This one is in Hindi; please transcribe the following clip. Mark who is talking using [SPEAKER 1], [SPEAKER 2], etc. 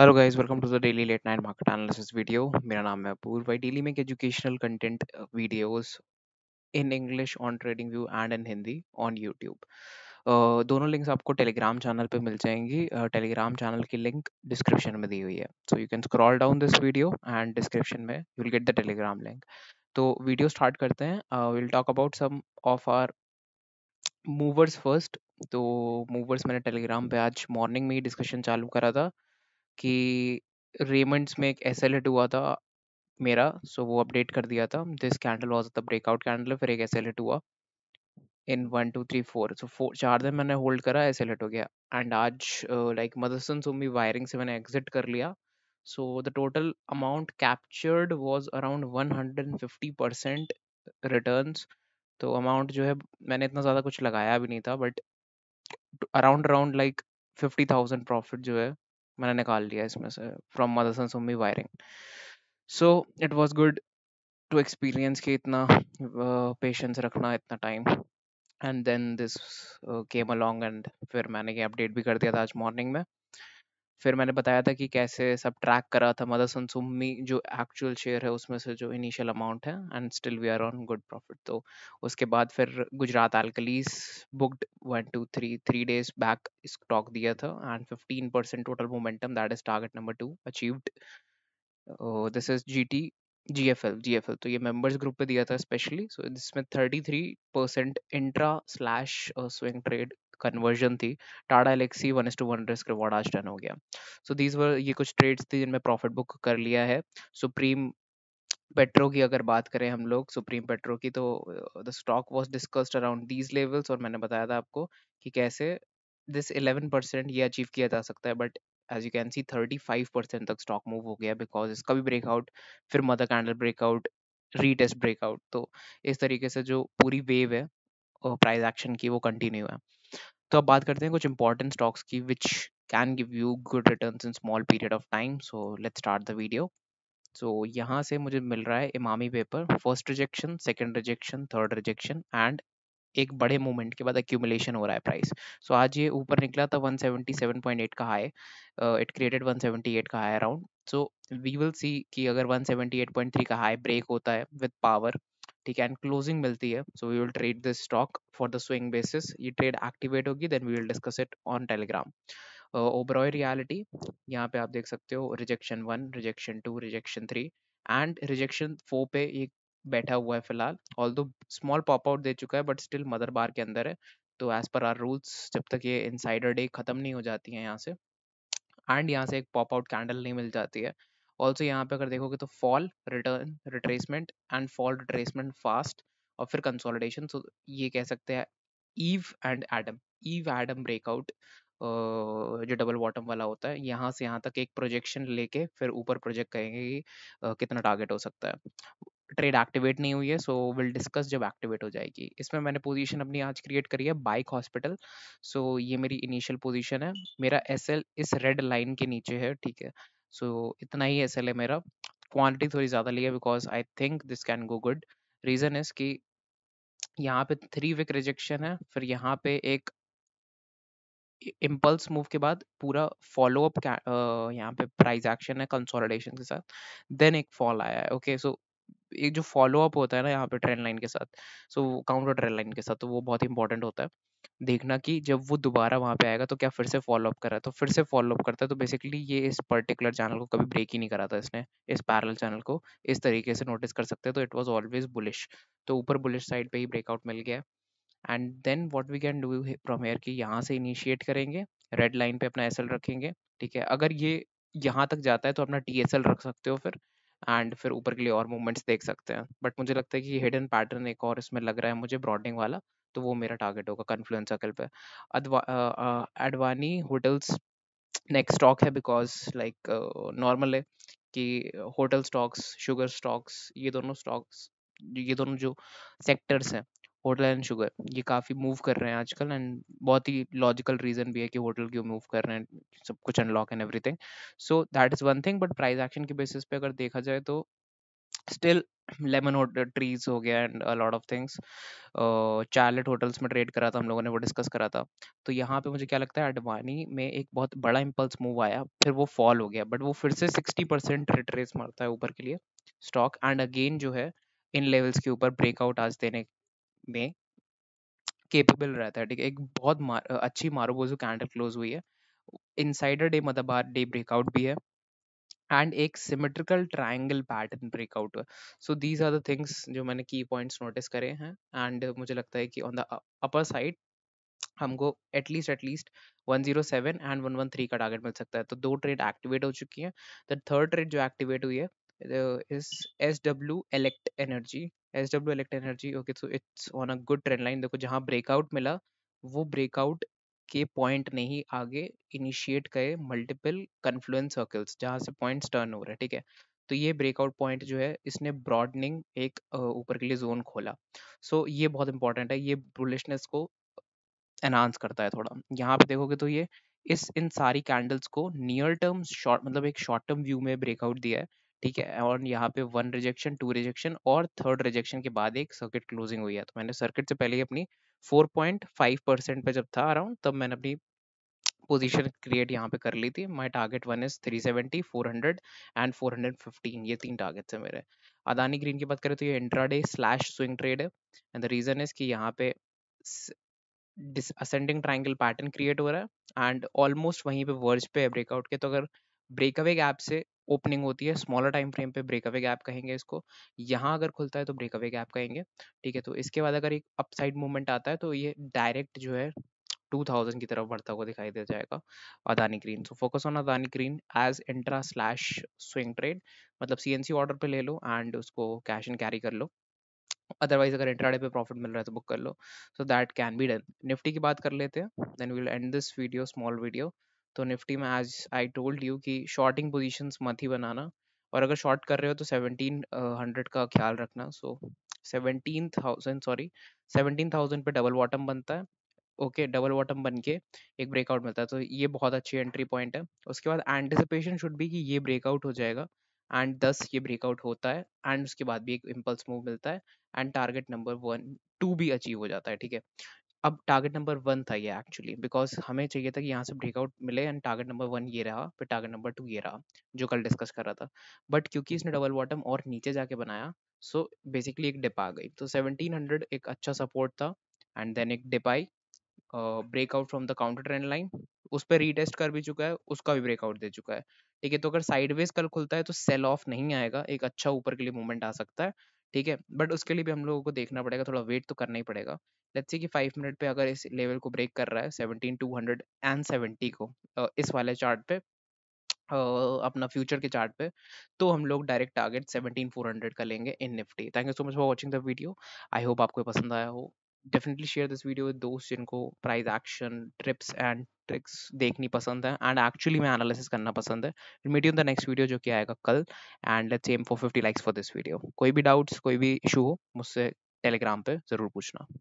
[SPEAKER 1] hello guys welcome to the daily late night market analysis video मेरा नाम है अपूर भाई डेली में educational content videos in English on TradingView and in Hindi on YouTube दोनों लिंक्स आपको टेलीग्राम चैनल पे मिल जाएंगी टेलीग्राम चैनल की लिंक डिस्क्रिप्शन में दी हुई है so you can scroll down this video and description में you will get the Telegram link तो वीडियो स्टार्ट करते हैं will talk about some of our movers first तो मूवर्स मैंने टेलीग्राम पे आज मॉर्निंग में ही डिस्कशन चालू करा था कि रेमंड्स में एक एस हुआ था मेरा सो वो अपडेट कर दिया था this candle was the breakout candle फिर एक एस हुआ in one two three four so four चार दिन मैंने होल्ड करा एस हो गया एंड आज लाइक मदरसन सोमी वायरिंग से मैंने एग्जिट कर लिया so the total amount captured was around one hundred and fifty percent return तो अमाउंट जो है मैंने इतना ज़्यादा कुछ लगाया भी नहीं था but around around like fifty thousand profit जो है मैंने निकाल लिया इसमें से from Motherson Sumi wiring so it was good to experience कि इतना पेशेंस uh, रखना इतना time and then this came along and फिर मैंने ये अपडेट भी कर दिया था आज मॉर्निंग में फिर मैंने बताया था कि कैसे सब ट्रैक करा था मदरसन सुम्मी जो एक्चुअल शेयर है उसमें से जो इनिशियल अमाउंट है and still we are on good profit तो उसके बाद फिर Gujarat Alkalies booked one two three three days back stock दिया था and fifteen percent total momentum that is target number two achieved this is G T G F L G F L तो ये मेम्बर्स ग्रुप पे दिया था स्पेशली सो इसमें thirty three percent intra slash swing trade conversion थी Tata Elxsi one two one risk reward आज डन हो गया सो दीज वर ये कुछ ट्रेड्स थी जिनमें प्रॉफिट बुक कर लिया है सुप्रीम पेट्रो की अगर बात करें हम लोग सुप्रीम पेट्रो की तो the stock was discussed around these levels और मैंने बताया था आपको कि कैसे दिस इलेवन परसेंट ये अचीव किया जा सकता है but as you can see thirty five percent तक स्टॉक मूव हो गया बिकॉज इसका भी ब्रेकआउट फिर mother candle breakout retest breakout तो इस तरीके से जो पूरी वेव है प्राइस एक्शन की वो कंटिन्यू है तो अब बात करते हैं कुछ इंपॉर्टेंट स्टॉक्स की which can give you good return in small period of time so let start the video सो यहाँ से मुझे मिल रहा है Emami paper first rejection second rejection third rejection and एक बड़े मोमेंट के बाद एक्यूमुलेशन हो रहा है प्राइस सो so, आज ये ऊपर निकला था 177.8 का हाई इट क्रिएटेड 178 का high around so we will see कि अगर 178.3 का हाई ब्रेक होता है विद पावर ठीक है एंड क्लोजिंग मिलती है so we will trade this stock for the swing basis ये ट्रेड एक्टिवेट होगी then we will discuss it on Telegram Oberoi realty यहाँ पे आप देख सकते हो rejection one rejection two rejection three and rejection four पे ये बैठा हुआ है फिलहाल ऑल दो स्मॉल पॉप आउट दे चुका है बट स्टिल मदर बार के अंदर है तो एज पर आर रूल्स जब तक ये इनसाइडर डे खत्म नहीं हो जाती है यहाँ से एंड यहाँ से एक पॉप आउट कैंडल नहीं मिल जाती है ऑल्सो यहाँ पे अगर देखोगे तो fall return retracement and fall retracement fast और फिर कंसोलिडेशन सो ये कह सकते हैं Eve and Adam Eve Adam breakout जो डबल बॉटम वाला होता है यहाँ से यहाँ तक एक प्रोजेक्शन लेके फिर ऊपर प्रोजेक्ट करेंगे कि कितना टारगेट हो सकता है ट्रेड एक्टिवेट नहीं हुई है सो विल डिस्कस जब एक्टिवेट हो जाएगी इसमें मैंने पोजीशन अपनी आज क्रिएट करी है बाइक हॉस्पिटल सो ये मेरी इनिशियल पोजीशन है मेरा एसएल इस रेड लाइन के नीचे है ठीक है सो so, इतना ही एस एल है मेरा क्वान्टिटी थोड़ी ज़्यादा ली है because I think this can go good reason is कि यहाँ पे थ्री विक रिजेक्शन है फिर यहाँ पे एक इम्पल्स मूव के बाद पूरा फॉलो अप यहाँ पे प्राइज एक्शन है कंसोलिडेशन के साथ देन एक फॉल आया है ओके सो एक जो फॉलो अप होता है ना यहाँ पे ट्रेंड लाइन के साथ सो काउंटर ट्रेंड लाइन के साथ तो वो बहुत इंपॉर्टेंट होता है देखना कि जब वो दोबारा वहाँ पे आएगा तो क्या फिर से फॉलो अप करा तो फिर से फॉलो अप करता है तो बेसिकली ये इस पर्टिकुलर चैनल को कभी ब्रेक ही नहीं करा था इसने इस पैरल चैनल को इस तरीके से नोटिस कर सकते हैं तो इट वॉज ऑलवेज बुलिश तो ऊपर बुलिश साइड पे ही ब्रेकआउट मिल गया and then what we can do from here कि यहाँ से इनिशिएट करेंगे रेड लाइन पे अपना एस रखेंगे ठीक है अगर ये यहाँ तक जाता है तो अपना टी रख सकते हो फिर एंड फिर ऊपर के लिए और मूवमेंट्स देख सकते हैं बट मुझे लगता है कि हिडन पैटर्न एक और इसमें लग रहा है मुझे ब्रॉडिंग वाला तो वो मेरा टारगेट होगा कन्फ्लुएंस सर्कल पे एडवानी होटल्स नेक्स्ट स्टॉक है बिकॉज लाइक नॉर्मल है कि होटल स्टॉक्स शुगर स्टॉक्स ये दोनों स्टॉक्स ये दोनों जो सेक्टर्स हैं होटल एंड शुगर ये काफ़ी मूव कर रहे हैं आजकल एंड बहुत ही लॉजिकल रीज़न भी है कि होटल क्यों मूव कर रहे हैं सब कुछ unlock and everything so that is one thing but price action के बेसिस पे अगर देखा जाए तो स्टिल लेमन होटल ट्रीज हो गया and a lot of things Chalet hotels में ट्रेड करा था हम लोगों ने वो डिस्कस करा था तो यहाँ पे मुझे क्या लगता है अडवाणी में एक बहुत बड़ा इम्पल्स मूव आया फिर वो फॉल हो गया बट वो फिर से सिक्सटी परसेंट रिट्रेस मारता है ऊपर के लिए स्टॉक एंड अगेन जो है इन लेवल्स के ऊपर ब्रेकआउट आज देने में केपेबल रहता है ठीक है एक बहुत मार, अच्छी बोजू कैंडल क्लोज हुई है इनसाइडर डे मतलब डे ब्रेकआउट भी है एंड एक सिमेट्रिकल ट्राइंगल पैटर्न ब्रेकआउट हुआ so these are the things जो मैंने की पॉइंट्स नोटिस करे हैं एंड मुझे लगता है कि ऑन द अपर साइड हमको एटलीस्ट एटलीस्ट 107 एंड 113 का टारगेट मिल सकता है तो दो ट्रेड एक्टिवेट हो चुकी है द थर्ड ट्रेड जो एक्टिवेट हुई है W elect energy S W elect energy okay so it's on a good trend line देखो जहाँ ब्रेकआउट मिला वो ब्रेकआउट के पॉइंट ने ही आगे इनिशिएट करे मल्टीपल कन्फ्लुएंस सर्कल्स जहाँ से पॉइंट्स टर्न हो रहे हैं ठीक है तो ये ब्रेकआउट पॉइंट जो है इसने ब्रॉडनिंग एक ऊपर के लिए जोन खोला सो so, ये बहुत इंपॉर्टेंट है ये बुलिशनेस को एनहांस करता है थोड़ा यहाँ पे देखोगे तो ये इस इन सारी कैंडल्स को नियर टर्म शॉर्ट मतलब एक शॉर्ट टर्म व्यू में ब्रेकआउट दिया है ठीक है और यहाँ पे वन रिजेक्शन टू रिजेक्शन और थर्ड रिजेक्शन के बाद एक सर्किट क्लोजिंग हुई है तो मैंने सर्किट से पहले ही अपनी 4.5 परसेंट पे जब था अराउंड तब मैंने अपनी पोजीशन क्रिएट यहाँ पे कर ली थी my target one is 370 400 and 415 ये तीन टारगेट्स हैं मेरे अदानी ग्रीन की बात करें तो ये इंट्राडे स्लैश स्विंग ट्रेड है एंड द रीजन इज कि यहाँ पे असेंडिंग ट्राइंगल पैटर्न क्रिएट हो रहा है एंड ऑलमोस्ट वहीं पे वर्ज पे ब्रेकआउट के तो अगर ब्रेकअवे गैप से ओपनिंग होती है स्मॉलर टाइम फ्रेम पे ब्रेकअवे गैप कहेंगे इसको यहाँ अगर खुलता है तो ब्रेकअवे गैप कहेंगे ठीक है तो इसके बाद अगर एक अपसाइड मूवमेंट आता है तो ये डायरेक्ट जो है 2000 की तरफ बढ़ता हुआ दिखाई दे जाएगा Adani green so focus on Adani green as intra slash swing trade मतलब सी ऑर्डर पे ले लो एंड उसको कैश एंड कैरी कर लो अदरवाइज अगर इंट्राडे पे प्रॉफिट मिल रहा है तो बुक कर लो so that can be done Nifty की बात कर लेते हैं then we will end this video small video तो निफ्टी में एज आई टोल्ड यू कि शॉर्टिंग पोजिशन मत ही बनाना और अगर शॉर्ट कर रहे हो तो सेवनटीन हंड्रेड का ख्याल रखना so seventeen thousand sorry seventeen thousand पर डबल वॉटम बनता है ओके okay, डबल वॉटम बन के एक ब्रेकआउट मिलता है तो ये बहुत अच्छी एंट्री पॉइंट है उसके बाद एंटिसिपेशन शुड भी कि ये ब्रेकआउट हो जाएगा एंड दस ये ब्रेकआउट होता है एंड उसके बाद भी एक इम्पल्स मूव मिलता है and target number one two भी अचीव हो जाता है ठीक है अब टारगेट नंबर वन था ये एक्चुअली बिकॉज हमें चाहिए था कि यहाँ से ब्रेकआउट मिले एंड टारगेट नंबर वन ये रहा फिर टारगेट नंबर टू ये रहा जो कल डिस्कस कर रहा था बट क्योंकि इसने डबल बॉटम और नीचे जाके बनाया सो so बेसिकली एक डिप आ गई तो सेवनटीन हंड्रेड एक अच्छा सपोर्ट था एंड देन एक डिप आई breakout from the counter trend line उस पर रीटेस्ट कर भी चुका है उसका भी ब्रेकआउट दे चुका है ठीक है तो अगर साइडवेज कल खुलता है तो सेल ऑफ नहीं आएगा एक अच्छा ऊपर के लिए मूवमेंट आ सकता है ठीक है बट उसके लिए भी हम लोगों को देखना पड़ेगा थोड़ा वेट तो करना ही पड़ेगा लेट्स सी कि फाइव मिनट पे अगर इस लेवल को ब्रेक कर रहा है seventeen two hundred and seventy को इस वाले चार्ट पे अपना फ्यूचर के चार्ट पे तो हम लोग direct target seventeen four hundred का लेंगे in Nifty thank you so much for watching the video I hope आपको पसंद आया हो definitely share this video with दोस्त जिनको price action tips and tricks देखनी पसंद है एंड एक्चुअली में एनालिसिस करना पसंद है मीडियो द नेक्स्ट वीडियो जो कि आएगा कल and let's aim for fifty likes for this video कोई भी डाउट्स कोई भी इशू हो मुझसे टेलीग्राम पे ज़रूर पूछना